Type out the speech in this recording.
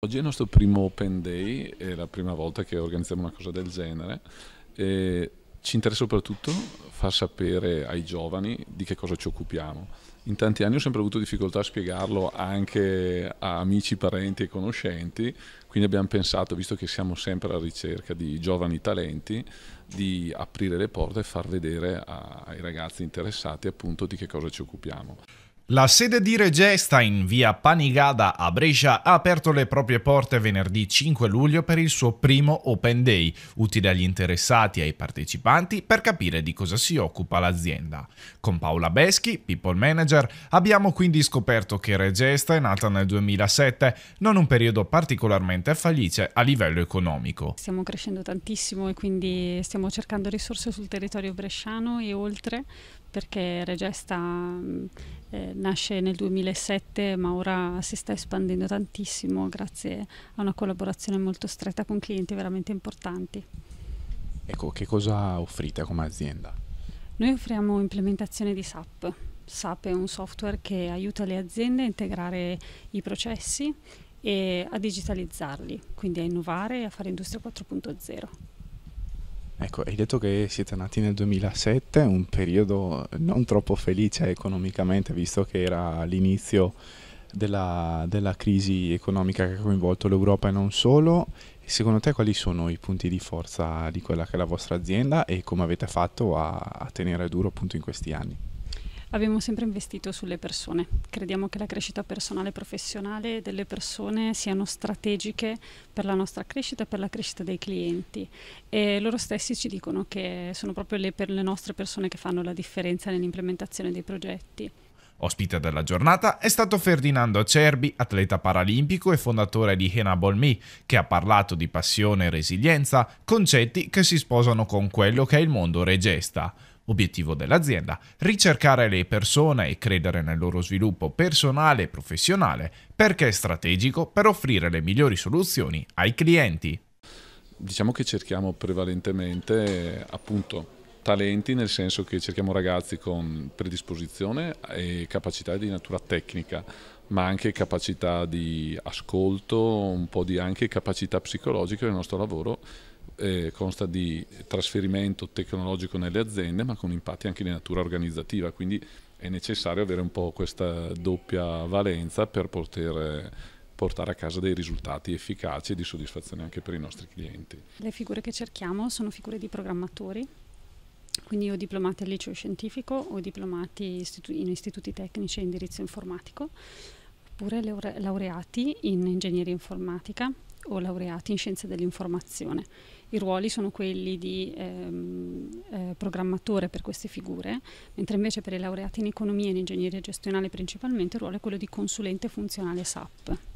Oggi è il nostro primo Open Day, è la prima volta che organizziamo una cosa del genere. E ci interessa soprattutto far sapere ai giovani di che cosa ci occupiamo. In tanti anni ho sempre avuto difficoltà a spiegarlo anche a amici, parenti e conoscenti, quindi abbiamo pensato, visto che siamo sempre alla ricerca di giovani talenti, di aprire le porte e far vedere ai ragazzi interessati appunto di che cosa ci occupiamo. La sede di Regesta in via Panigada a Brescia ha aperto le proprie porte venerdì 5 luglio per il suo primo Open Day, utile agli interessati e ai partecipanti per capire di cosa si occupa l'azienda. Con Paola Beschi, People Manager, abbiamo quindi scoperto che Regesta è nata nel 2007, non un periodo particolarmente fallice a livello economico. Stiamo crescendo tantissimo e quindi stiamo cercando risorse sul territorio bresciano e oltre perché Regesta eh, nasce nel 2007 ma ora si sta espandendo tantissimo grazie a una collaborazione molto stretta con clienti veramente importanti. Ecco, che cosa offrite come azienda? Noi offriamo implementazione di SAP. SAP è un software che aiuta le aziende a integrare i processi e a digitalizzarli, quindi a innovare e a fare industria 4.0. Ecco, hai detto che siete nati nel 2007, un periodo non troppo felice economicamente, visto che era l'inizio della, della crisi economica che ha coinvolto l'Europa e non solo. Secondo te quali sono i punti di forza di quella che è la vostra azienda e come avete fatto a, a tenere duro appunto in questi anni? Abbiamo sempre investito sulle persone. Crediamo che la crescita personale e professionale delle persone siano strategiche per la nostra crescita e per la crescita dei clienti. E loro stessi ci dicono che sono proprio le, per le nostre persone che fanno la differenza nell'implementazione dei progetti. Ospite della giornata è stato Ferdinando Acerbi, atleta paralimpico e fondatore di Enable Me, che ha parlato di passione e resilienza, concetti che si sposano con quello che è il mondo regesta. Obiettivo dell'azienda, ricercare le persone e credere nel loro sviluppo personale e professionale perché è strategico per offrire le migliori soluzioni ai clienti. Diciamo che cerchiamo prevalentemente appunto talenti nel senso che cerchiamo ragazzi con predisposizione e capacità di natura tecnica ma anche capacità di ascolto, un po' di anche capacità psicologica del nostro lavoro eh, consta di trasferimento tecnologico nelle aziende, ma con impatti anche di natura organizzativa, quindi è necessario avere un po' questa doppia valenza per poter eh, portare a casa dei risultati efficaci e di soddisfazione anche per i nostri clienti. Le figure che cerchiamo sono figure di programmatori, quindi ho diplomati al liceo scientifico ho diplomati istitu- in istituti tecnici e indirizzo informatico, oppure laure- laureati in ingegneria informatica o laureati in scienze dell'informazione. I ruoli sono quelli di ehm, eh, programmatore per queste figure, mentre invece per i laureati in economia e in ingegneria gestionale principalmente il ruolo è quello di consulente funzionale SAP.